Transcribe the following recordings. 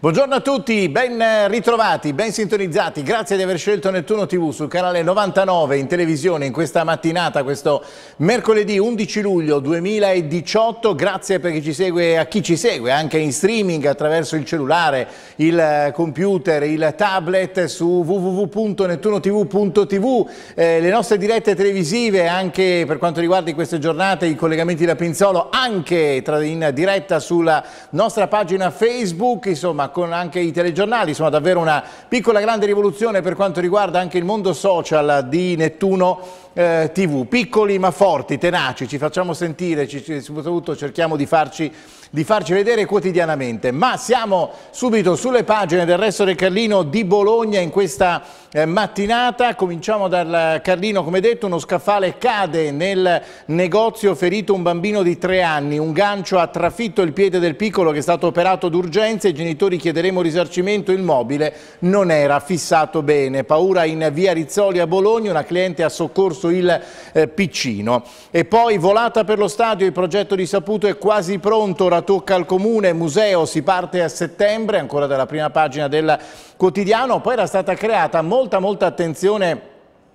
Buongiorno a tutti, ben ritrovati, ben sintonizzati, grazie di aver scelto Nettuno TV sul canale 99 in televisione in questa mattinata, questo mercoledì 11 luglio 2018, grazie perché ci segue, a chi ci segue anche in streaming attraverso il cellulare, il computer, il tablet su www.nettunotv.tv, eh, le nostre dirette televisive anche per quanto riguarda queste giornate, i collegamenti da Pinzolo anche in diretta sulla nostra pagina Facebook, insomma con anche i telegiornali, insomma davvero una piccola grande rivoluzione per quanto riguarda anche il mondo social di Nettuno eh, TV. Piccoli ma forti, tenaci, ci facciamo sentire, ci, soprattutto cerchiamo di farci di farci vedere quotidianamente. Ma siamo subito sulle pagine del resto del Carlino di Bologna in questa eh, mattinata. Cominciamo dal Carlino, come detto, uno scaffale cade nel negozio ferito un bambino di tre anni, un gancio ha trafitto il piede del piccolo che è stato operato d'urgenza, i genitori chiederemo risarcimento, il mobile non era fissato bene. Paura in via Rizzoli a Bologna, una cliente ha soccorso il eh, piccino. E poi volata per lo stadio, il progetto di Saputo è quasi pronto, ora tocca al comune, museo, si parte a settembre, ancora dalla prima pagina del quotidiano, poi era stata creata molta molta attenzione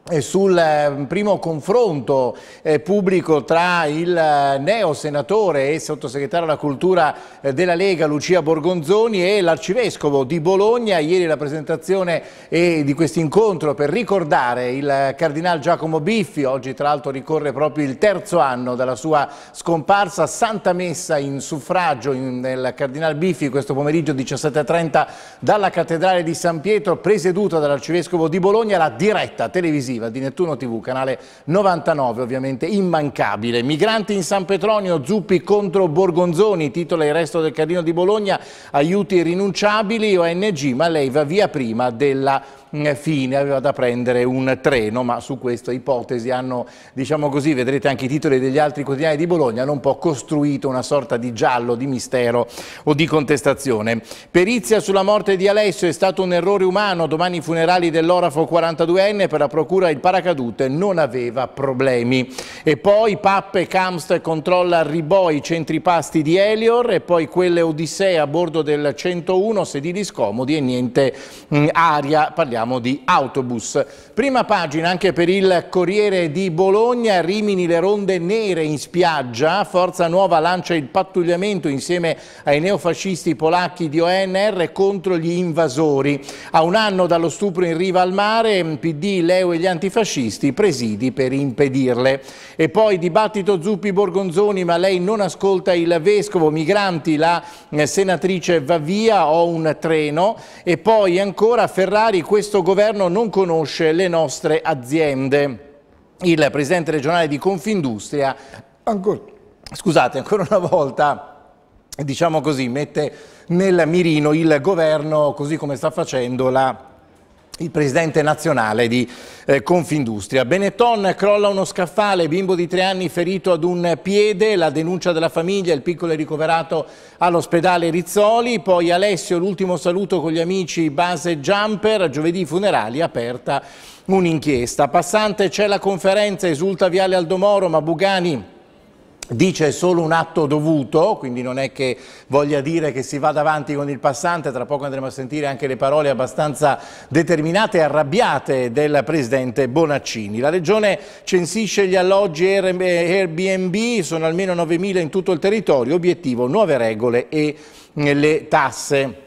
eh, sul eh, primo confronto eh, pubblico tra il neo senatore e sottosegretario alla cultura della Lega Lucia Borgonzoni e l'arcivescovo di Bologna. Ieri la presentazione di questo incontro per ricordare il cardinale Giacomo Biffi, oggi tra l'altro ricorre proprio il terzo anno dalla sua scomparsa, santa messa in suffragio nel del cardinale Biffi questo pomeriggio 17.30 dalla cattedrale di San Pietro presieduta dall'arcivescovo di Bologna, la diretta televisiva televisiva di Nettuno TV, canale 99 ovviamente, immancabile. Migranti in San Petronio, Zuppi contro Borgonzoni, titola il resto del Carino di Bologna, aiuti irrinunciabili, ONG, ma lei va via prima della eh, fine, aveva da prendere un treno, ma su questa ipotesi hanno, diciamo così, vedrete anche i titoli degli altri quotidiani di Bologna, hanno un po' costruito una sorta di giallo, di mistero o di contestazione. Perizia sulla morte di Alessio è stato un errore umano, domani i funerali dell'orafo 42enne per la procura il paracadute non aveva problemi. E poi Pappe Camst controlla Riboi, centri pasti di Elior e poi quelle Odissea a bordo del 101, sedili scomodi e niente mh, aria, parliamo parliamo di autobus Prima pagina anche per il Corriere di Bologna, Rimini le ronde nere in spiaggia, Forza Nuova lancia il pattugliamento insieme ai neofascisti polacchi di ONR contro gli invasori. A un anno dallo stupro in riva al mare, PD, Leo e gli antifascisti presidi per impedirle. E poi dibattito Zuppi-Borgonzoni, ma lei non ascolta il vescovo, migranti, la eh, senatrice va via, ho un treno. E poi ancora Ferrari, questo governo non conosce le delle nostre aziende. Il presidente regionale di Confindustria, ancora, scusate, ancora una volta diciamo così, mette nel mirino il governo, così come sta facendo la, il presidente nazionale di eh, Confindustria. Benetton crolla uno scaffale, bimbo di tre anni ferito ad un piede, la denuncia della famiglia, il piccolo è ricoverato all'ospedale Rizzoli, poi Alessio l'ultimo saluto con gli amici base Jumper, giovedì funerali aperta un'inchiesta. Passante c'è la conferenza, esulta Viale Aldomoro, ma Bugani dice solo un atto dovuto, quindi non è che voglia dire che si vada avanti con il passante, tra poco andremo a sentire anche le parole abbastanza determinate e arrabbiate del Presidente Bonaccini. La Regione censisce gli alloggi Airbnb, sono almeno 9.000 in tutto il territorio, obiettivo nuove regole e le tasse.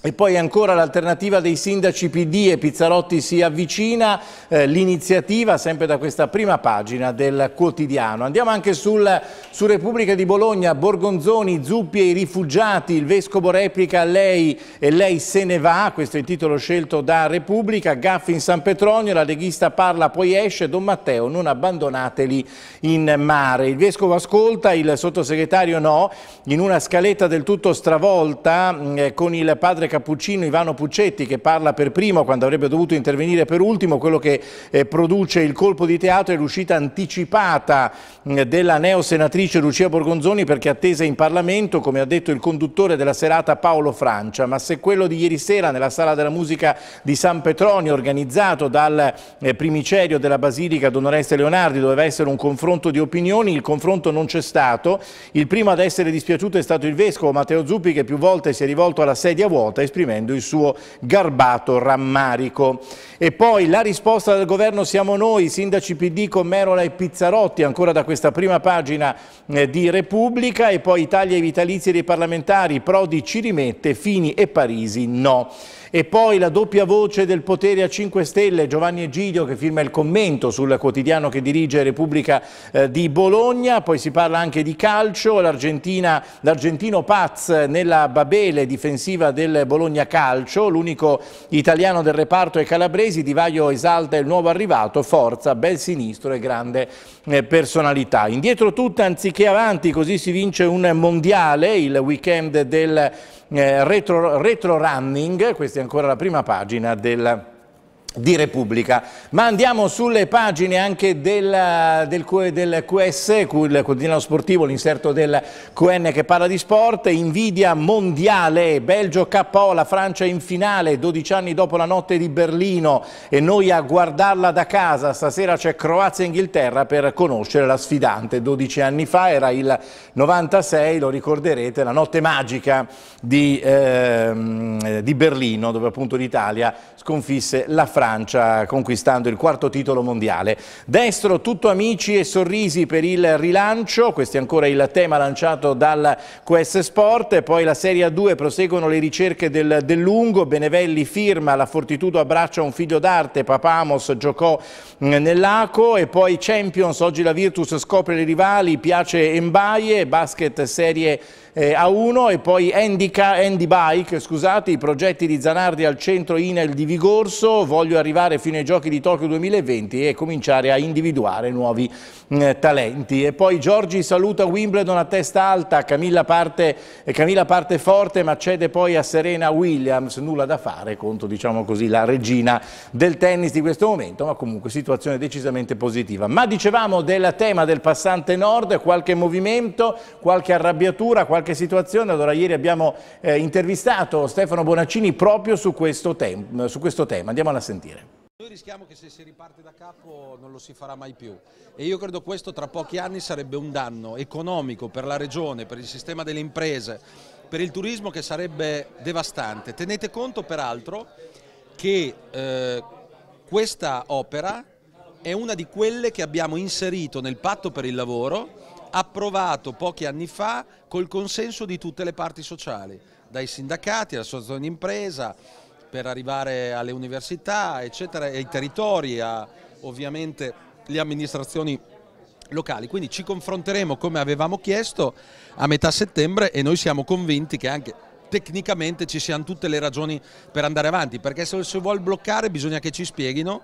E poi ancora l'alternativa dei sindaci PD e Pizzarotti si avvicina, eh, l'iniziativa sempre da questa prima pagina del quotidiano. Andiamo anche sul, su Repubblica di Bologna, Borgonzoni, Zuppi e i rifugiati, il vescovo replica a lei e lei se ne va, questo è il titolo scelto da Repubblica, Gaffi in San Petronio, la leghista parla poi esce, Don Matteo non abbandonateli in mare. Il vescovo ascolta, il sottosegretario no, in una scaletta del tutto stravolta mm, eh, con il padre cappuccino Ivano Puccetti che parla per primo quando avrebbe dovuto intervenire per ultimo, quello che eh, produce il colpo di teatro è l'uscita anticipata mh, mm, della neosenatrice Lucia Borgonzoni perché attesa in Parlamento, come ha detto il conduttore della serata Paolo Francia, ma se quello di ieri sera nella Sala della Musica di San Petronio organizzato dal eh, primicerio della Basilica Don Leonardi doveva essere un confronto di opinioni, il confronto non c'è stato, il primo ad essere dispiaciuto è stato il Vescovo Matteo Zuppi che più volte si è rivolto alla sedia vuota esprimendo il suo garbato rammarico. E poi la risposta del governo siamo noi, sindaci PD con Merola e Pizzarotti, ancora da questa prima pagina eh, di Repubblica, e poi Italia e vitalizi dei parlamentari, Prodi ci rimette, Fini e Parisi no. E poi la doppia voce del potere a 5 Stelle, Giovanni Egidio che firma il commento sul quotidiano che dirige Repubblica eh, di Bologna, poi si parla anche di calcio, l'argentino Paz nella Babele difensiva del Bologna Calcio, l'unico italiano del reparto è Calabrese, Sanresi, Di Vaio esalta il nuovo arrivato, forza, bel sinistro e grande eh, personalità. Indietro tutta anziché avanti, così si vince un mondiale, il weekend del eh, retro, retro running, questa è ancora la prima pagina del di Repubblica. Ma andiamo sulle pagine anche della, del, del, QS, il quotidiano sportivo, l'inserto del QN che parla di sport, invidia mondiale, Belgio KO, la Francia in finale, 12 anni dopo la notte di Berlino e noi a guardarla da casa, stasera c'è Croazia e Inghilterra per conoscere la sfidante, 12 anni fa era il 96, lo ricorderete, la notte magica di, eh, di Berlino dove appunto l'Italia sconfisse la Francia Francia, conquistando il quarto titolo mondiale. Destro, tutto amici e sorrisi per il rilancio, questo è ancora il tema lanciato dal QS Sport, poi la Serie A2 proseguono le ricerche del, del lungo, Benevelli firma, la Fortitudo abbraccia un figlio d'arte, Papamos giocò mm, nell'Aco e poi Champions, oggi la Virtus scopre le rivali, piace Embaie, basket serie eh, a 1 e poi Handica, Handy Bike, scusate, i progetti di Zanardi al centro Inail di Vigorso, voglio arrivare fino ai giochi di Tokyo 2020 e cominciare a individuare nuovi eh, talenti. E poi Giorgi saluta Wimbledon a testa alta, Camilla parte, eh, Camilla parte forte ma cede poi a Serena Williams, nulla da fare contro diciamo così, la regina del tennis di questo momento, ma comunque situazione decisamente positiva. Ma dicevamo del tema del passante nord, qualche movimento, qualche arrabbiatura, qualche qualche situazione, allora ieri abbiamo eh, intervistato Stefano Bonaccini proprio su questo, su questo tema, andiamola a sentire. Noi rischiamo che se si riparte da capo non lo si farà mai più e io credo questo tra pochi anni sarebbe un danno economico per la regione, per il sistema delle imprese, per il turismo che sarebbe devastante. Tenete conto peraltro che eh, questa opera è una di quelle che abbiamo inserito nel patto per il lavoro approvato pochi anni fa col consenso di tutte le parti sociali, dai sindacati all'associazione d'impresa, per arrivare alle università, eccetera, ai territori, a, ovviamente le amministrazioni locali. Quindi ci confronteremo come avevamo chiesto a metà settembre e noi siamo convinti che anche tecnicamente ci siano tutte le ragioni per andare avanti, perché se si vuole bloccare bisogna che ci spieghino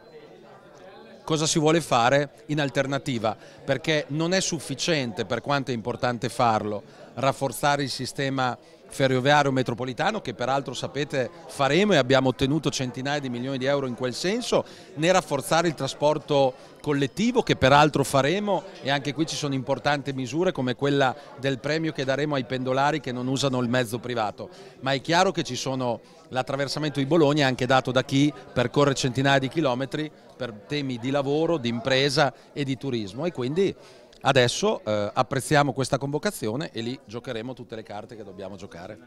cosa si vuole fare in alternativa, perché non è sufficiente, per quanto è importante farlo, rafforzare il sistema ferroviario metropolitano che peraltro sapete faremo e abbiamo ottenuto centinaia di milioni di euro in quel senso, né rafforzare il trasporto collettivo che peraltro faremo e anche qui ci sono importanti misure come quella del premio che daremo ai pendolari che non usano il mezzo privato, ma è chiaro che ci sono l'attraversamento di Bologna anche dato da chi percorre centinaia di chilometri per temi di lavoro, di impresa e di turismo e quindi Adesso eh, apprezziamo questa convocazione e lì giocheremo tutte le carte che dobbiamo giocare.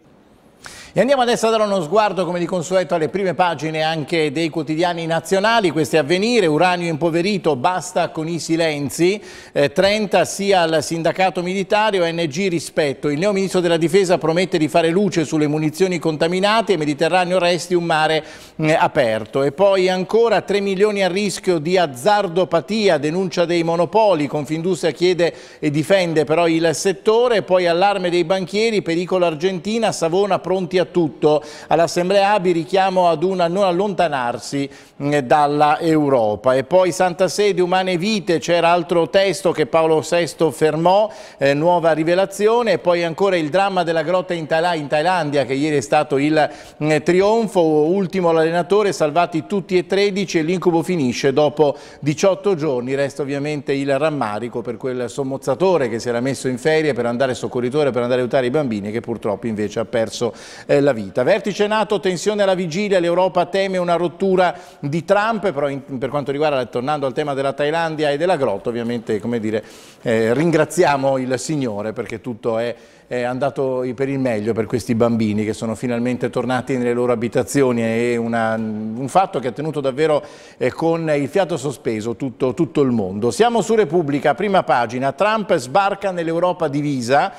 E andiamo adesso a dare uno sguardo, come di consueto, alle prime pagine anche dei quotidiani nazionali. Questo è avvenire, uranio impoverito, basta con i silenzi. Eh, 30 sia al sindacato militare, ONG rispetto. Il neo ministro della difesa promette di fare luce sulle munizioni contaminate e Mediterraneo resti un mare eh, aperto. E poi ancora 3 milioni a rischio di azzardopatia, denuncia dei monopoli. Confindustria chiede e difende però il settore. Poi allarme dei banchieri, pericolo Argentina, Savona pronti a tutto. All'Assemblea ABI richiamo ad una non allontanarsi mm, dalla Europa. E poi Santa Sede, Umane Vite, c'era altro testo che Paolo VI fermò, eh, nuova rivelazione. E poi ancora il dramma della grotta in, Thail in Thailandia, che ieri è stato il eh, trionfo. Ultimo l'allenatore, salvati tutti e 13 e l'incubo finisce dopo 18 giorni. Resta ovviamente il rammarico per quel sommozzatore che si era messo in ferie per andare soccorritore, per andare a aiutare i bambini che purtroppo invece ha perso eh, la vita. Vertice NATO, tensione alla vigilia, l'Europa teme una rottura di Trump, però in, per quanto riguarda, tornando al tema della Thailandia e della grotta, ovviamente dire, eh, ringraziamo il Signore perché tutto è è andato per il meglio per questi bambini che sono finalmente tornati nelle loro abitazioni è una, un fatto che ha tenuto davvero eh, con il fiato sospeso tutto, tutto il mondo. Siamo su Repubblica, prima pagina, Trump sbarca nell'Europa divisa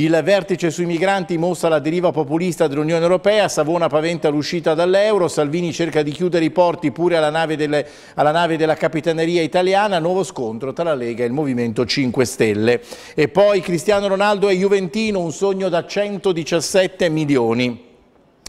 il vertice sui migranti mostra la deriva populista dell'Unione Europea, Savona paventa l'uscita dall'euro, Salvini cerca di chiudere i porti pure alla nave, delle, alla nave, della Capitaneria italiana, nuovo scontro tra la Lega e il Movimento 5 Stelle. E poi Cristiano Ronaldo e Juventino, un sogno da 117 milioni.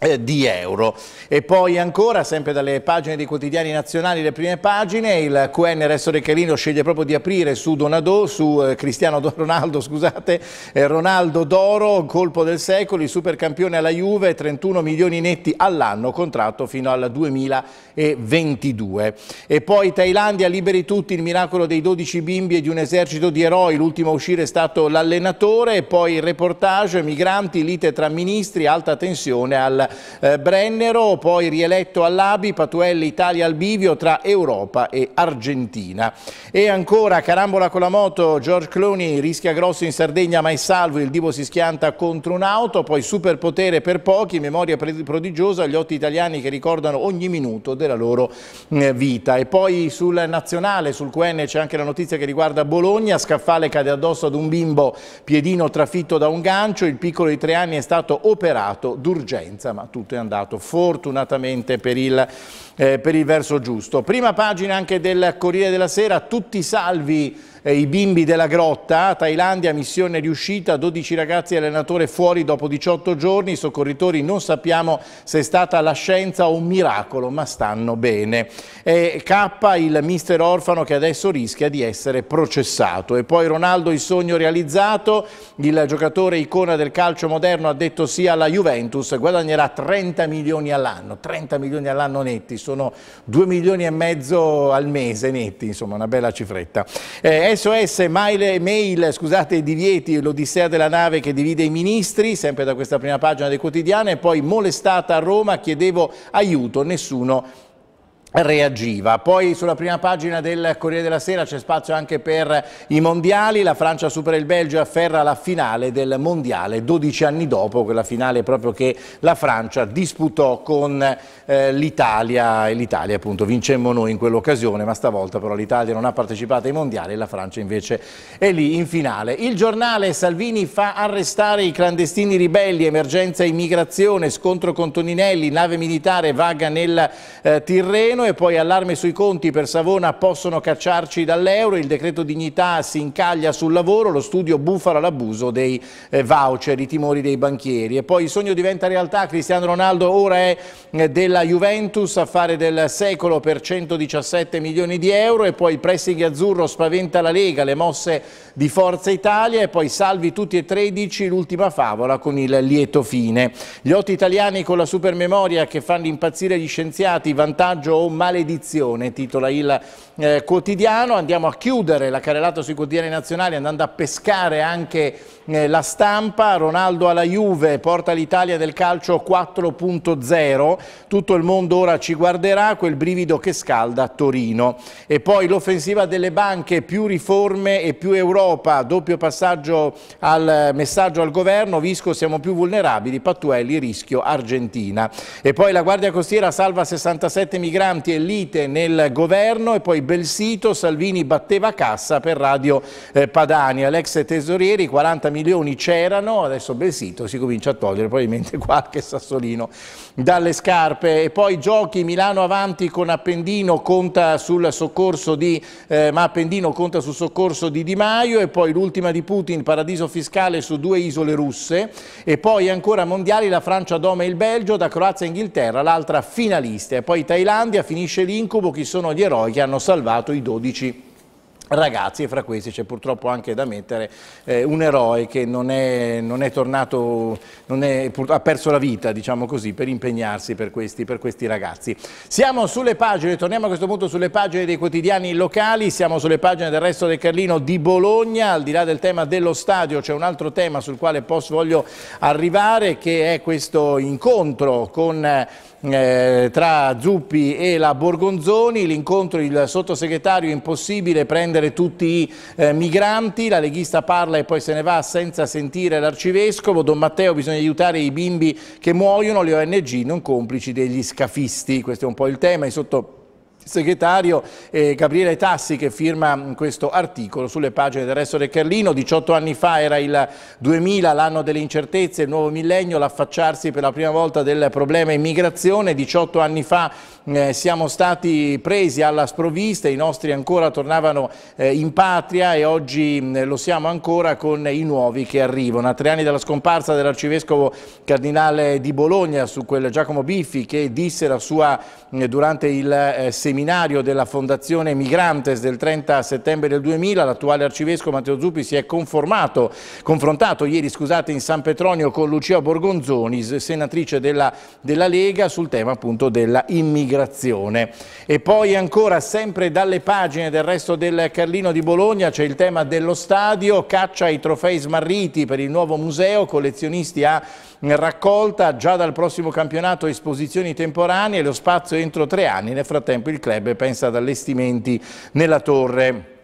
Eh, di euro. E poi ancora, sempre dalle pagine dei quotidiani nazionali, le prime pagine, il QNRS Recalino sceglie proprio di aprire su Donadò, su eh, Cristiano Ronaldo, scusate, eh, Ronaldo Doro, colpo del secolo, il supercampione alla Juve, 31 milioni netti all'anno, contratto fino al 2022. E poi Thailandia, liberi tutti, il miracolo dei 12 bimbi e di un esercito di eroi, l'ultimo a uscire è stato l'allenatore, e poi il reportage, migranti, lite tra ministri, alta tensione al eh, Brennero, poi rieletto all'Abi, Patuelli Italia al bivio tra Europa e Argentina. E ancora carambola con la moto, George Clooney rischia grosso in Sardegna ma è salvo, il divo si schianta contro un'auto, poi superpotere per pochi, memoria prodigiosa, agli otto italiani che ricordano ogni minuto della loro eh, vita. E poi sul nazionale, sul QN c'è anche la notizia che riguarda Bologna, Scaffale cade addosso ad un bimbo piedino trafitto da un gancio, il piccolo di tre anni è stato operato d'urgenza ma tutto è andato fortunatamente per il eh, per il verso giusto. Prima pagina anche del Corriere della Sera, tutti salvi eh, i bimbi della grotta, Thailandia missione riuscita, 12 ragazzi e allenatore fuori dopo 18 giorni, i soccorritori non sappiamo se è stata la scienza o un miracolo, ma stanno bene. E K il mister orfano che adesso rischia di essere processato e poi Ronaldo il sogno realizzato, il giocatore icona del calcio moderno ha detto sì alla Juventus, guadagnerà 30 milioni all'anno, 30 milioni all'anno netti sono 2 milioni e mezzo al mese netti, insomma una bella cifretta. Eh, SOS, mail, mail, scusate, divieti, l'odissea della nave che divide i ministri, sempre da questa prima pagina del quotidiano, e poi molestata a Roma, chiedevo aiuto, nessuno reagiva. Poi sulla prima pagina del Corriere della Sera c'è spazio anche per i mondiali, la Francia supera il Belgio e afferra la finale del mondiale 12 anni dopo, quella finale proprio che la Francia disputò con eh, l'Italia e l'Italia appunto vincemmo noi in quell'occasione, ma stavolta però l'Italia non ha partecipato ai mondiali e la Francia invece è lì in finale. Il giornale Salvini fa arrestare i clandestini ribelli, emergenza immigrazione, scontro con Toninelli, nave militare vaga nel eh, Tirreno italiano e poi allarme sui conti per Savona possono cacciarci dall'euro, il decreto dignità si incaglia sul lavoro, lo studio bufala l'abuso dei eh, voucher, i timori dei banchieri e poi il sogno diventa realtà, Cristiano Ronaldo ora è eh, della Juventus, affare del secolo per 117 milioni di euro e poi il pressing azzurro spaventa la Lega, le mosse di Forza Italia e poi salvi tutti e 13 l'ultima favola con il lieto fine. Gli otti italiani con la supermemoria che fanno impazzire gli scienziati, vantaggio o maledizione, titola il eh, quotidiano, andiamo a chiudere la carrellata sui quotidiani nazionali andando a pescare anche eh, la stampa, Ronaldo alla Juve porta l'Italia del calcio 4.0, tutto il mondo ora ci guarderà, quel brivido che scalda Torino. E poi l'offensiva delle banche, più riforme e più Europa, doppio passaggio al messaggio al governo, Visco siamo più vulnerabili, Pattuelli rischio Argentina. E poi la Guardia Costiera salva 67 migranti e lite nel governo e poi bel sito, Salvini batteva cassa per Radio eh, Padania, l'ex tesorieri 40 milioni c'erano, adesso bel sito si comincia a togliere probabilmente qualche sassolino dalle scarpe e poi giochi Milano avanti con Appendino conta sul soccorso di eh, ma Appendino conta sul soccorso di Di Maio e poi l'ultima di Putin paradiso fiscale su due isole russe e poi ancora mondiali la Francia doma e il Belgio da Croazia e Inghilterra l'altra finalista e poi Thailandia finisce l'incubo chi sono gli eroi che hanno salvato salvato i 12 ragazzi e fra questi c'è purtroppo anche da mettere eh, un eroe che non è, non è tornato, non è, ha perso la vita diciamo così per impegnarsi per questi, per questi, ragazzi. Siamo sulle pagine, torniamo a questo punto sulle pagine dei quotidiani locali, siamo sulle pagine del resto del Carlino di Bologna, al di là del tema dello stadio c'è un altro tema sul quale posso, voglio arrivare che è questo incontro con eh, eh, tra Zuppi e la Borgonzoni, l'incontro il sottosegretario impossibile prendere tutti i eh, migranti, la leghista parla e poi se ne va senza sentire l'arcivescovo, Don Matteo bisogna aiutare i bimbi che muoiono, le ONG non complici degli scafisti, questo è un po' il tema, e sotto segretario eh, Gabriele Tassi che firma mm, questo articolo sulle pagine del resto del Carlino. 18 anni fa era il 2000, l'anno delle incertezze, il nuovo millennio, l'affacciarsi per la prima volta del problema immigrazione. 18 anni fa eh, siamo stati presi alla sprovvista, i nostri ancora tornavano eh, in patria e oggi mm, lo siamo ancora con i nuovi che arrivano. A tre anni dalla scomparsa dell'arcivescovo cardinale di Bologna su quel Giacomo Biffi che disse la sua mm, durante il eh, seminario della Fondazione Migrantes del 30 settembre del 2000, l'attuale arcivescovo Matteo Zuppi si è confrontato ieri scusate, in San Petronio con Lucia Borgonzoni, senatrice della, della Lega, sul tema appunto dell'immigrazione migrazione. E poi ancora sempre dalle pagine del resto del Carlino di Bologna c'è il tema dello stadio, caccia ai trofei smarriti per il nuovo museo, collezionisti a raccolta, già dal prossimo campionato esposizioni temporanee, lo spazio entro tre anni, nel frattempo il club pensa ad allestimenti nella torre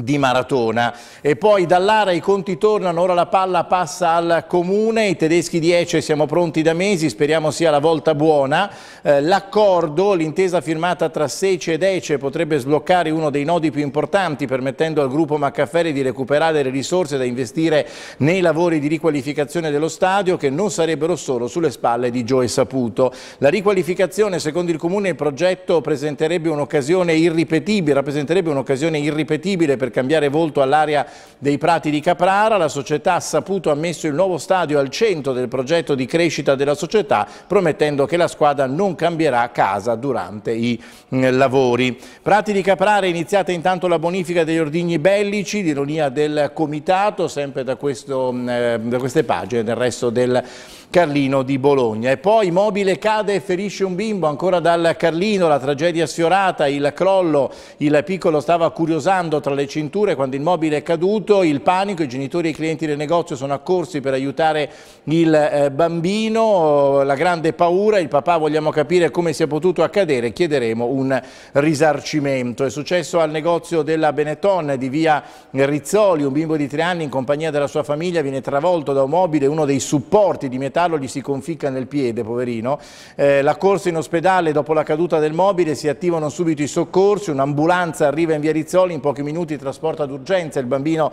di maratona e poi dall'Ara i conti tornano, ora la palla passa al comune, i tedeschi 10 siamo pronti da mesi, speriamo sia la volta buona, eh, l'accordo, l'intesa firmata tra Sece ed Ece potrebbe sbloccare uno dei nodi più importanti permettendo al gruppo Maccaferri di recuperare le risorse da investire nei lavori di riqualificazione dello stadio che non sarebbero solo sulle spalle di Joe Saputo. La riqualificazione secondo il comune il progetto presenterebbe un'occasione irripetibile, rappresenterebbe un'occasione irripetibile per per cambiare volto all'area dei Prati di Caprara, la società ha saputo ha messo il nuovo stadio al centro del progetto di crescita della società, promettendo che la squadra non cambierà casa durante i mm, lavori. Prati di Caprara è iniziata intanto la bonifica degli ordigni bellici, l'ironia del comitato, sempre da, questo, mm, eh, da queste pagine del resto del Carlino di Bologna. E poi mobile cade e ferisce un bimbo ancora dal Carlino, la tragedia sfiorata, il crollo, il piccolo stava curiosando tra le cinture quando il mobile è caduto, il panico, i genitori e i clienti del negozio sono accorsi per aiutare il eh, bambino, la grande paura, il papà vogliamo capire come sia potuto accadere, chiederemo un risarcimento. È successo al negozio della Benetton di via Rizzoli, un bimbo di tre anni in compagnia della sua famiglia viene travolto da un mobile, uno dei supporti di metà ospitalo, gli si conficca nel piede, poverino. Eh, la corsa in ospedale dopo la caduta del mobile, si attivano subito i soccorsi, un'ambulanza arriva in via Rizzoli, in pochi minuti trasporta d'urgenza il bambino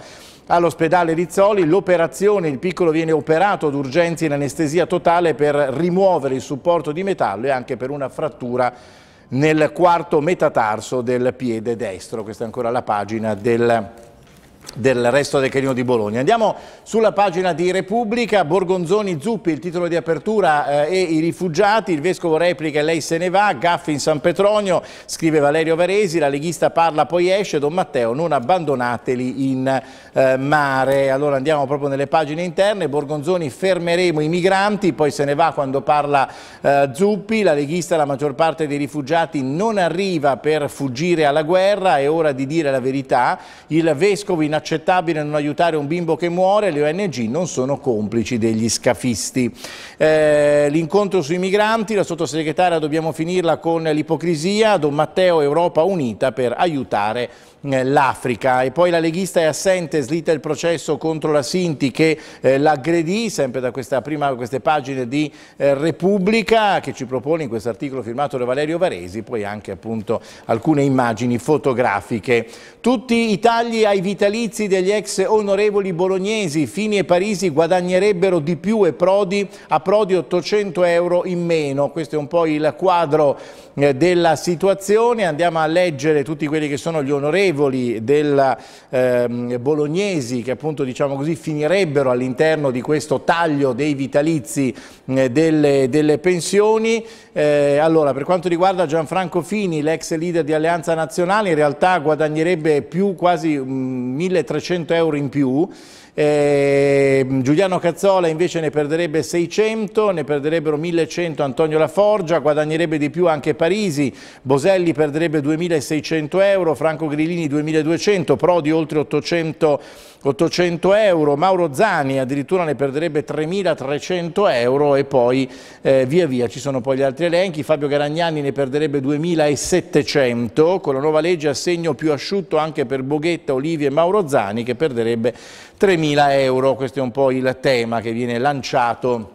all'ospedale Rizzoli, l'operazione, il piccolo viene operato d'urgenza in anestesia totale per rimuovere il supporto di metallo e anche per una frattura nel quarto metatarso del piede destro. Questa è ancora la pagina del del resto del Carino di Bologna. Andiamo sulla pagina di Repubblica, Borgonzoni Zuppi, il titolo di apertura eh, e i rifugiati, il vescovo replica e lei se ne va, Gaffi in San Petronio, scrive Valerio Varesi, la leghista parla poi esce, Don Matteo non abbandonateli in eh, mare. Allora andiamo proprio nelle pagine interne, Borgonzoni fermeremo i migranti, poi se ne va quando parla eh, Zuppi, la leghista la maggior parte dei rifugiati non arriva per fuggire alla guerra, è ora di dire la verità, il vescovo in inaccettabile non aiutare un bimbo che muore, le ONG non sono complici degli scafisti. Eh, L'incontro sui migranti, la sottosegretaria dobbiamo finirla con l'ipocrisia, Don Matteo Europa Unita per aiutare eh, l'Africa e poi la leghista è assente, slitta il processo contro la Sinti che eh, l'aggredì, sempre da questa prima, queste pagine di eh, Repubblica che ci propone in questo articolo firmato da Valerio Varesi, poi anche appunto alcune immagini fotografiche. Tutti i tagli ai vitalizi degli ex onorevoli bolognesi, Fini e Parisi guadagnerebbero di più e Prodi a Prodi 800 euro in meno, questo è un po' il quadro eh, della situazione, andiamo a leggere tutti quelli che sono gli onorevoli favorevoli della ehm, Bolognesi che appunto diciamo così finirebbero all'interno di questo taglio dei vitalizi eh, delle, delle, pensioni. Eh, allora per quanto riguarda Gianfranco Fini, l'ex leader di Alleanza Nazionale, in realtà guadagnerebbe più quasi 1300 mm, euro in più eh, Giuliano Cazzola invece ne perderebbe 600, ne perderebbero 1100 Antonio Laforgia, guadagnerebbe di più anche Parisi, Boselli perderebbe 2600 euro, Franco Grillini 2200, Prodi oltre 800 euro 800 euro, Mauro Zani addirittura ne perderebbe 3.300 euro e poi eh, via via ci sono poi gli altri elenchi, Fabio Garagnani ne perderebbe 2.700, con la nuova legge assegno più asciutto anche per Boghetta, Olivi e Mauro Zani che perderebbe 3.000 euro, questo è un po' il tema che viene lanciato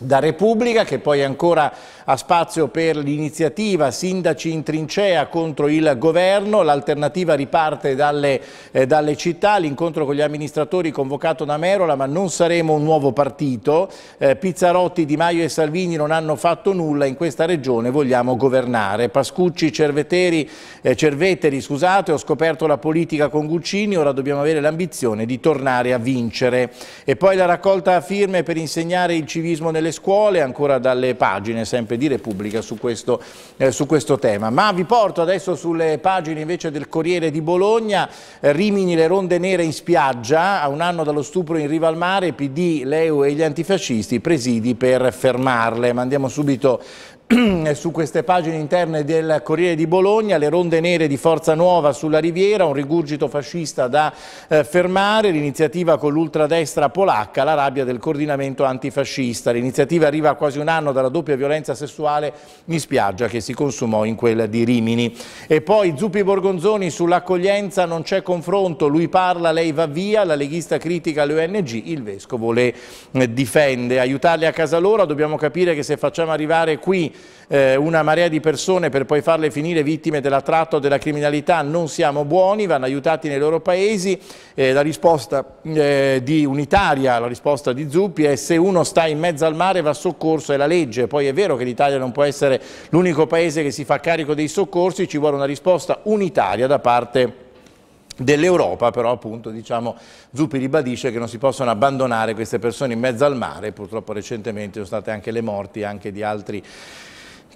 da Repubblica che poi ancora ha spazio per l'iniziativa Sindaci in trincea contro il governo, l'alternativa riparte dalle, eh, dalle città, l'incontro con gli amministratori convocato da Merola, ma non saremo un nuovo partito. Eh, Pizzarotti, Di Maio e Salvini non hanno fatto nulla, in questa regione vogliamo governare. Pascucci, Cerveteri, eh, Cerveteri scusate, ho scoperto la politica con Guccini, ora dobbiamo avere l'ambizione di tornare a vincere. E poi la raccolta a firme per insegnare il civismo nelle scuole, ancora dalle pagine sempre di Repubblica su questo, eh, su questo tema. Ma vi porto adesso sulle pagine invece del Corriere di Bologna, eh, Rimini le ronde nere in spiaggia, a un anno dallo stupro in riva al mare, PD, Leu e gli antifascisti, presidi per fermarle. Ma andiamo subito su queste pagine interne del Corriere di Bologna, le ronde nere di Forza Nuova sulla Riviera, un rigurgito fascista da eh, fermare, l'iniziativa con l'ultradestra polacca, la rabbia del coordinamento antifascista. L'iniziativa arriva a quasi un anno dalla doppia violenza sessuale in spiaggia che si consumò in quella di Rimini. E poi Zuppi Borgonzoni sull'accoglienza non c'è confronto, lui parla, lei va via, la leghista critica le ONG, il Vescovo le eh, difende. Aiutarli a casa loro, dobbiamo capire che se facciamo arrivare qui eh, una marea di persone per poi farle finire vittime della tratta o della criminalità, non siamo buoni, vanno aiutati nei loro paesi. Eh, la risposta eh, di Unitaria, la risposta di Zuppi è se uno sta in mezzo al mare va soccorso, è la legge. Poi è vero che l'Italia non può essere l'unico paese che si fa carico dei soccorsi, ci vuole una risposta unitaria da parte di dell'Europa, però appunto diciamo, Zuppi ribadisce che non si possono abbandonare queste persone in mezzo al mare, purtroppo recentemente sono state anche le morti anche di altri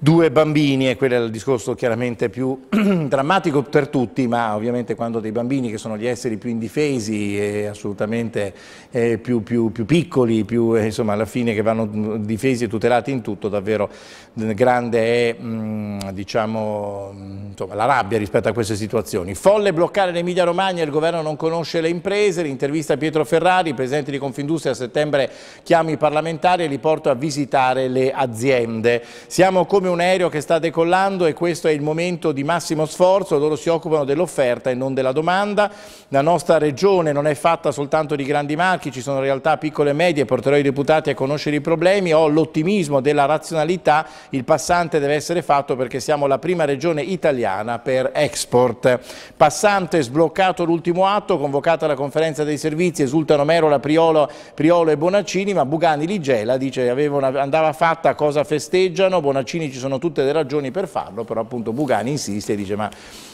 due bambini, e quello è il discorso chiaramente più drammatico per tutti, ma ovviamente quando dei bambini che sono gli esseri più indifesi e assolutamente eh, più, più, più, piccoli, più eh, insomma alla fine che vanno difesi e tutelati in tutto, davvero grande è mh, diciamo, insomma, la rabbia rispetto a queste situazioni. Folle bloccare l'Emilia Romagna, il governo non conosce le imprese, l'intervista a Pietro Ferrari, presidente di Confindustria a settembre chiami i parlamentari e li porto a visitare le aziende. Siamo come come un aereo che sta decollando e questo è il momento di massimo sforzo, loro si occupano dell'offerta e non della domanda. La nostra regione non è fatta soltanto di grandi marchi, ci sono realtà piccole e medie, porterò i deputati a conoscere i problemi, ho l'ottimismo della razionalità, il passante deve essere fatto perché siamo la prima regione italiana per export. Passante sbloccato l'ultimo atto, convocata la conferenza dei servizi, esultano Merola, Priolo, Priolo e Bonaccini, ma Bugani Ligela dice che andava fatta cosa festeggiano, Bonaccini ci sono tutte le ragioni per farlo, però appunto Bugani insiste e dice ma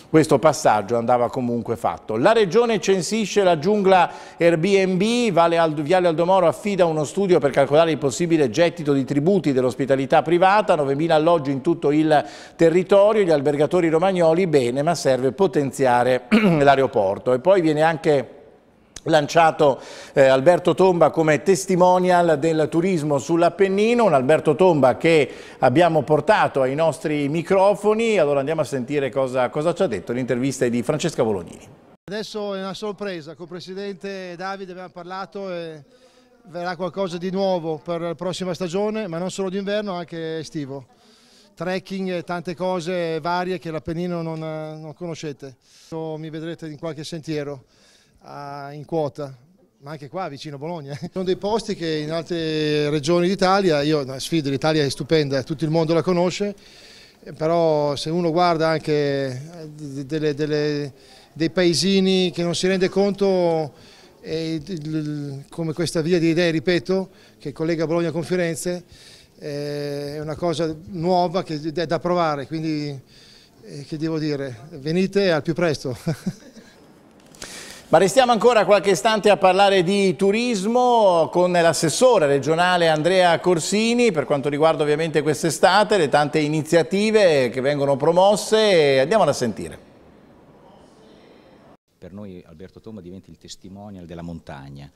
questo passaggio andava comunque fatto. La regione censisce la giungla Airbnb, vale Aldo, Viale Aldomoro affida uno studio per calcolare il possibile gettito di tributi dell'ospitalità privata, 9.000 alloggi in tutto il territorio, gli albergatori romagnoli bene, ma serve potenziare l'aeroporto. E poi viene anche lanciato eh, Alberto Tomba come testimonial del turismo sull'Appennino, un Alberto Tomba che abbiamo portato ai nostri microfoni, allora andiamo a sentire cosa, cosa ci ha detto, l'intervista è di Francesca Bolognini. Adesso è una sorpresa, con il Presidente Davide abbiamo parlato e verrà qualcosa di nuovo per la prossima stagione, ma non solo d'inverno, anche estivo. Trekking e tante cose varie che l'Appennino non, eh, non conoscete. Mi vedrete in qualche sentiero a, in quota, ma anche qua vicino a Bologna. Eh. Sono dei posti che in altre regioni d'Italia, io sfido, l'Italia è stupenda, tutto il mondo la conosce, eh, però se uno guarda anche eh, delle, delle, dei paesini che non si rende conto, eh, come questa via di idee, ripeto, che collega Bologna con Firenze, è una cosa nuova che è da provare, quindi che devo dire, venite al più presto. Ma restiamo ancora qualche istante a parlare di turismo con l'assessore regionale Andrea Corsini per quanto riguarda ovviamente quest'estate, le tante iniziative che vengono promosse, andiamola a sentire. Per noi Alberto Tomba diventa il testimonial della montagna,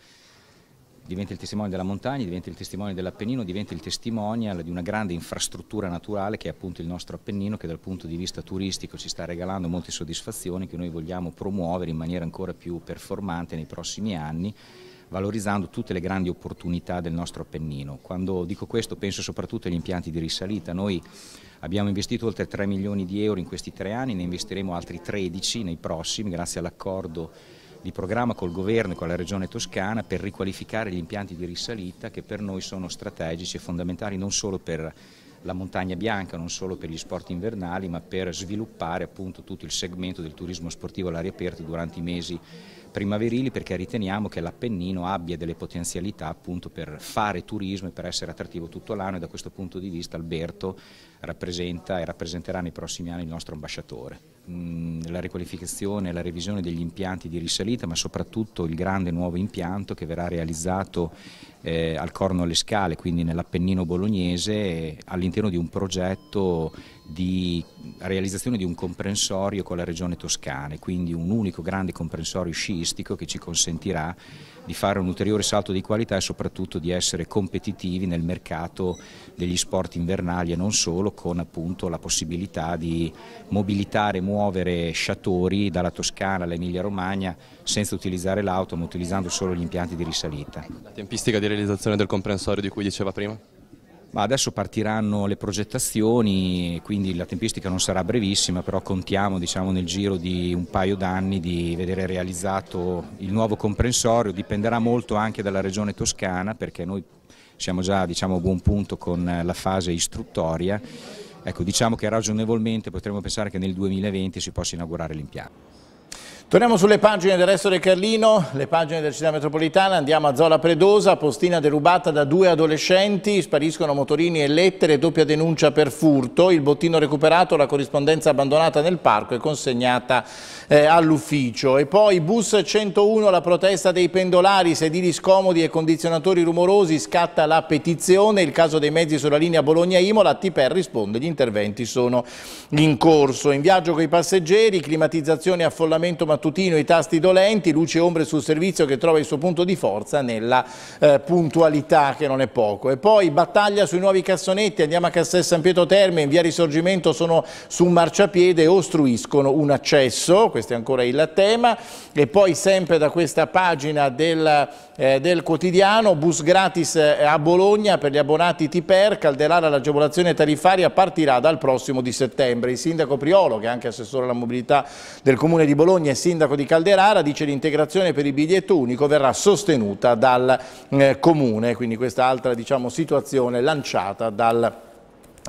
diventa il testimone della montagna, diventi il testimone dell'Appennino, diventa il testimonial di una grande infrastruttura naturale che è appunto il nostro Appennino che dal punto di vista turistico ci sta regalando molte soddisfazioni che noi vogliamo promuovere in maniera ancora più performante nei prossimi anni valorizzando tutte le grandi opportunità del nostro Appennino. Quando dico questo penso soprattutto agli impianti di risalita. Noi abbiamo investito oltre 3 milioni di euro in questi tre anni, ne investiremo altri 13 nei prossimi grazie all'accordo di programma col governo e con la regione toscana per riqualificare gli impianti di risalita che per noi sono strategici e fondamentali non solo per la montagna bianca, non solo per gli sport invernali, ma per sviluppare appunto tutto il segmento del turismo sportivo all'aria aperta durante i mesi primaverili perché riteniamo che l'Appennino abbia delle potenzialità appunto per fare turismo e per essere attrattivo tutto l'anno e da questo punto di vista Alberto rappresenta e rappresenterà nei prossimi anni il nostro ambasciatore la riqualificazione e la revisione degli impianti di risalita ma soprattutto il grande nuovo impianto che verrà realizzato eh, al Corno alle Scale, quindi nell'Appennino bolognese all'interno di un progetto di realizzazione di un comprensorio con la regione toscana, quindi un unico grande comprensorio sciistico che ci consentirà di fare un ulteriore salto di qualità e soprattutto di essere competitivi nel mercato degli sport invernali e non solo con appunto la possibilità di mobilitare e muovere sciatori dalla Toscana all'Emilia Romagna senza utilizzare l'auto ma utilizzando solo gli impianti di risalita. La tempistica di realizzazione del comprensorio di cui diceva prima? Ma adesso partiranno le progettazioni, quindi la tempistica non sarà brevissima, però contiamo diciamo, nel giro di un paio d'anni di vedere realizzato il nuovo comprensorio, dipenderà molto anche dalla regione toscana perché noi siamo già diciamo, a buon punto con la fase istruttoria, ecco, diciamo che ragionevolmente potremmo pensare che nel 2020 si possa inaugurare l'impianto. Torniamo sulle pagine del resto del Carlino, le pagine della città metropolitana, andiamo a Zola Predosa, postina derubata da due adolescenti, spariscono motorini e lettere, doppia denuncia per furto, il bottino recuperato, la corrispondenza abbandonata nel parco e consegnata eh, all'ufficio. E poi bus 101, la protesta dei pendolari, sedili scomodi e condizionatori rumorosi, scatta la petizione, il caso dei mezzi sulla linea Bologna-Imola, Tiper risponde, gli interventi sono in corso. In viaggio con i passeggeri, climatizzazione e affollamento maturale, mattutino i tasti dolenti, luce e ombre sul servizio che trova il suo punto di forza nella eh, puntualità che non è poco. E poi battaglia sui nuovi cassonetti, andiamo a Castel San Pietro Terme, in via Risorgimento sono su un marciapiede e ostruiscono un accesso, questo è ancora il tema, e poi sempre da questa pagina del, eh, del quotidiano, bus gratis eh, a Bologna per gli abbonati Tiper, calderà l'agevolazione tariffaria partirà dal prossimo di settembre. Il sindaco Priolo, che è anche assessore alla mobilità del Comune di Bologna, sindaco di Calderara dice l'integrazione per il biglietto unico verrà sostenuta dal eh, comune, quindi questa altra diciamo, situazione lanciata dal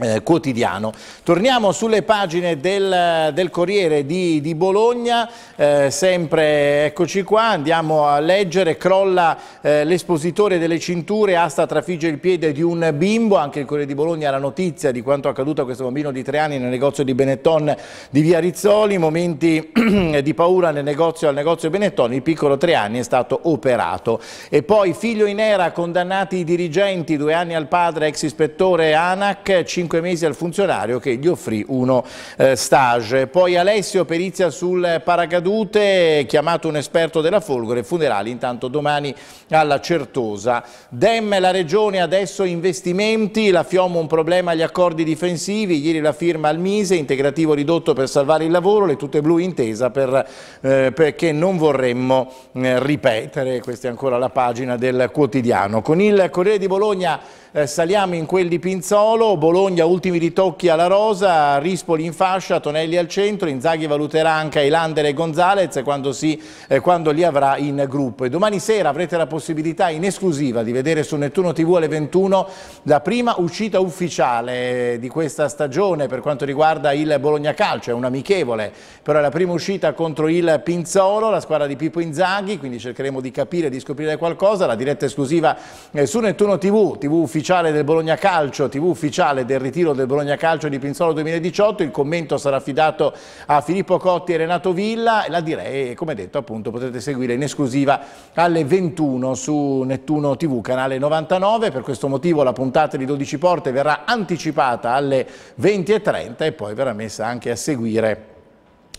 eh, quotidiano. Torniamo sulle pagine del, del Corriere di, di Bologna, eh, sempre eccoci qua, andiamo a leggere, crolla eh, l'espositore delle cinture, asta trafigge il piede di un bimbo, anche il Corriere di Bologna ha la notizia di quanto è accaduto a questo bambino di tre anni nel negozio di Benetton di via Rizzoli, momenti di paura nel negozio, al negozio Benetton, il piccolo tre anni è stato operato. E poi figlio in era, condannati i dirigenti, due anni al padre, ex ispettore ANAC, 5 mesi al funzionario che gli offrì uno eh, stage. Poi Alessio perizia sul paracadute, chiamato un esperto della Folgore, funerali intanto domani alla Certosa. Dem la regione adesso investimenti, la Fiom un problema agli accordi difensivi, ieri la firma al Mise, integrativo ridotto per salvare il lavoro, le tutte blu intesa per, eh, perché non vorremmo eh, ripetere, questa è ancora la pagina del quotidiano. Con il Corriere di Bologna eh, saliamo in quel di Pinzolo, Bologna ultimi ritocchi alla rosa, Rispoli in fascia, Tonelli al centro, Inzaghi valuterà anche Eilander e Gonzalez quando, si, eh, quando li avrà in gruppo. E domani sera avrete la possibilità in esclusiva di vedere su Nettuno TV alle 21 la prima uscita ufficiale eh, di questa stagione per quanto riguarda il Bologna Calcio, è un amichevole, però è la prima uscita contro il Pinzolo, la squadra di Pippo Inzaghi, quindi cercheremo di capire, di scoprire qualcosa, la diretta esclusiva eh, su Nettuno TV, TV ufficiale ufficiale del Bologna Calcio, TV ufficiale del ritiro del Bologna Calcio di Pinzolo 2018, il commento sarà affidato a Filippo Cotti e Renato Villa, la direi, come detto appunto, potrete seguire in esclusiva alle 21 su Nettuno TV, canale 99, per questo motivo la puntata di 12 porte verrà anticipata alle 20.30 e poi verrà messa anche a seguire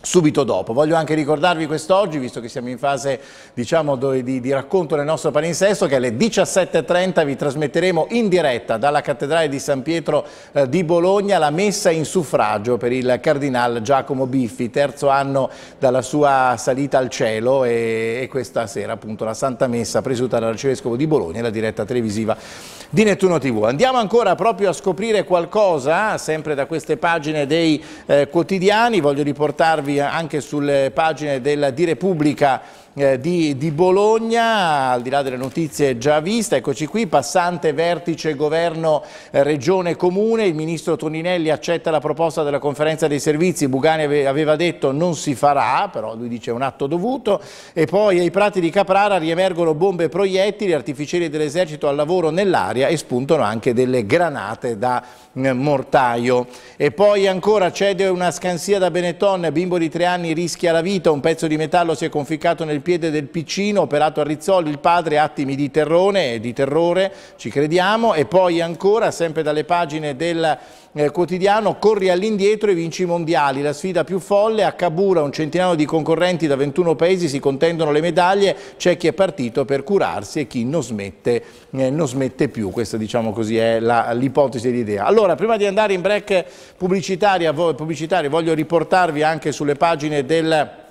subito dopo. Voglio anche ricordarvi quest'oggi, visto che siamo in fase diciamo, di, di, racconto del nostro palinsesto, che alle 17.30 vi trasmetteremo in diretta dalla Cattedrale di San Pietro eh, di Bologna la messa in suffragio per il Cardinale Giacomo Biffi, terzo anno dalla sua salita al cielo e, e questa sera appunto la Santa Messa presieduta dall'Arcivescovo di Bologna e la diretta televisiva di Nettuno TV. Andiamo ancora proprio a scoprire qualcosa, sempre da queste pagine dei eh, quotidiani, voglio riportarvi anche sulle pagine della Di Repubblica eh, di, di, Bologna, al di là delle notizie già viste, eccoci qui, passante vertice governo eh, regione comune, il ministro Toninelli accetta la proposta della conferenza dei servizi, Bugani aveva detto non si farà, però lui dice è un atto dovuto, e poi ai prati di Caprara riemergono bombe e proiettili, artificieri dell'esercito al lavoro nell'aria e spuntano anche delle granate da eh, mortaio. E poi ancora cede una scansia da Benetton, bimbo di tre anni rischia la vita, un pezzo di metallo si è conficcato nel Olimpiade del Piccino, operato a Rizzoli, il padre, attimi di terrone e di terrore, ci crediamo, e poi ancora, sempre dalle pagine del eh, quotidiano, corri all'indietro e vinci i mondiali, la sfida più folle, a Kabura un centinaio di concorrenti da 21 paesi si contendono le medaglie, c'è chi è partito per curarsi e chi non smette, eh, non smette più, questa diciamo così è l'ipotesi e l'idea. Allora, prima di andare in break pubblicitario voglio riportarvi anche sulle pagine del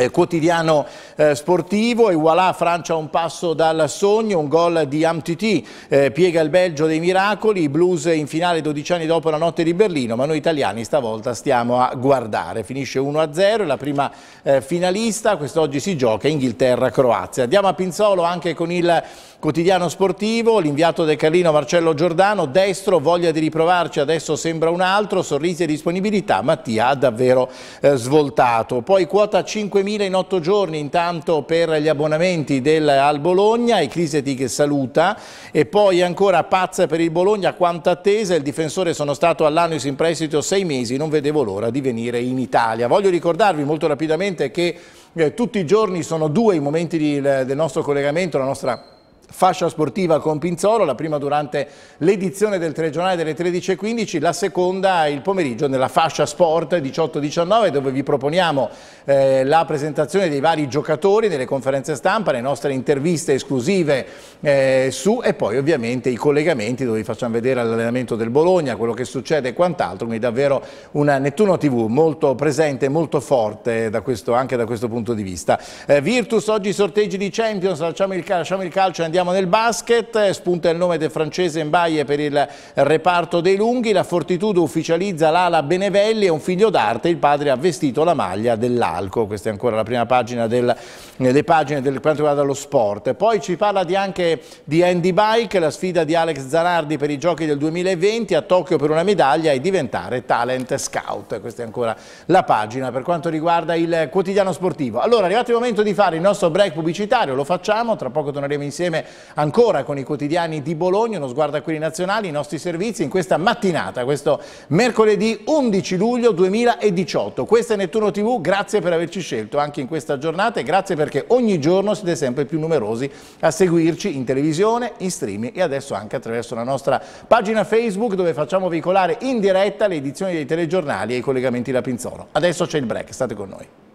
eh, quotidiano eh, sportivo e voilà Francia un passo dal sogno, un gol di Amtiti, eh, piega il Belgio dei miracoli, blues in finale 12 anni dopo la notte di Berlino, ma noi italiani stavolta stiamo a guardare, finisce 1-0, la prima eh, finalista, quest'oggi si gioca Inghilterra-Croazia. Andiamo a Pinzolo anche con il quotidiano sportivo, l'inviato del Carlino Marcello Giordano, destro, voglia di riprovarci, adesso sembra un altro, sorrisi e disponibilità, Mattia ha davvero eh, svoltato. Poi quota 5.000 4.000 in 8 giorni intanto per gli abbonamenti del, al Bologna, Ecliseti che saluta e poi ancora pazza per il Bologna, quanta attesa, il difensore sono stato all'Anius in prestito 6 mesi, non vedevo l'ora di venire in Italia. Voglio ricordarvi molto rapidamente che eh, tutti i giorni sono due i momenti di, del nostro collegamento, la nostra fascia sportiva con Pinzolo, la prima durante l'edizione del telegiornale delle 13.15, la seconda il pomeriggio nella fascia sport 18-19 dove vi proponiamo eh, la presentazione dei vari giocatori, delle conferenze stampa, le nostre interviste esclusive eh, su e poi ovviamente i collegamenti dove vi facciamo vedere l'allenamento del Bologna, quello che succede e quant'altro, quindi davvero una Nettuno TV molto presente, molto forte da questo, anche da questo punto di vista. Eh, Virtus oggi sorteggi di Champions, lasciamo il, lasciamo il calcio e andiamo Andiamo nel basket, eh, spunta il nome del francese Mbaye per il reparto dei lunghi, la Fortitudo ufficializza l'ala Benevelli e un figlio d'arte, il padre ha vestito la maglia dell'Alco, questa è ancora la prima pagina del, eh, le pagine del quanto riguarda lo sport. Poi ci parla di anche di Andy Bike, la sfida di Alex Zanardi per i giochi del 2020 a Tokyo per una medaglia e diventare talent scout, questa è ancora la pagina per quanto riguarda il quotidiano sportivo. Allora è arrivato il momento di fare il nostro break pubblicitario, lo facciamo, tra poco torneremo insieme ancora con i quotidiani di Bologna, uno sguardo a quelli nazionali, i nostri servizi in questa mattinata, questo mercoledì 11 luglio 2018. Questo è Nettuno TV, grazie per averci scelto anche in questa giornata e grazie perché ogni giorno siete sempre più numerosi a seguirci in televisione, in streaming e adesso anche attraverso la nostra pagina Facebook dove facciamo veicolare in diretta le edizioni dei telegiornali e i collegamenti da Pinzolo. Adesso c'è il break, state con noi.